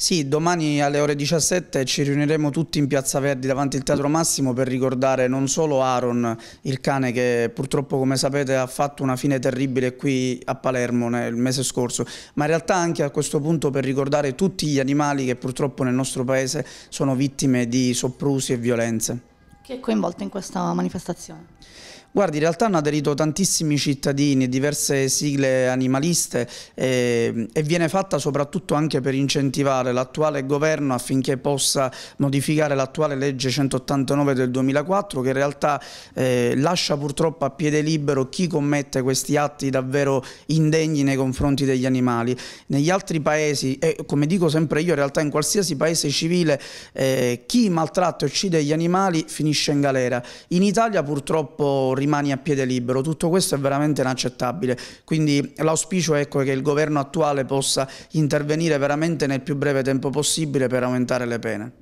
Sì, domani alle ore 17 ci riuniremo tutti in Piazza Verdi davanti al Teatro Massimo per ricordare non solo Aaron, il cane che purtroppo come sapete ha fatto una fine terribile qui a Palermo nel mese scorso, ma in realtà anche a questo punto per ricordare tutti gli animali che purtroppo nel nostro paese sono vittime di sopprusi e violenze. Chi è coinvolto in questa manifestazione? Guardi, in realtà hanno aderito tantissimi cittadini, diverse sigle animaliste eh, e viene fatta soprattutto anche per incentivare l'attuale governo affinché possa modificare l'attuale legge 189 del 2004 che in realtà eh, lascia purtroppo a piede libero chi commette questi atti davvero indegni nei confronti degli animali. Negli altri paesi, e come dico sempre io, in realtà in qualsiasi paese civile eh, chi maltratta e uccide gli animali finisce finisce in galera. In Italia purtroppo rimani a piede libero, tutto questo è veramente inaccettabile, quindi l'auspicio ecco, è che il governo attuale possa intervenire veramente nel più breve tempo possibile per aumentare le pene.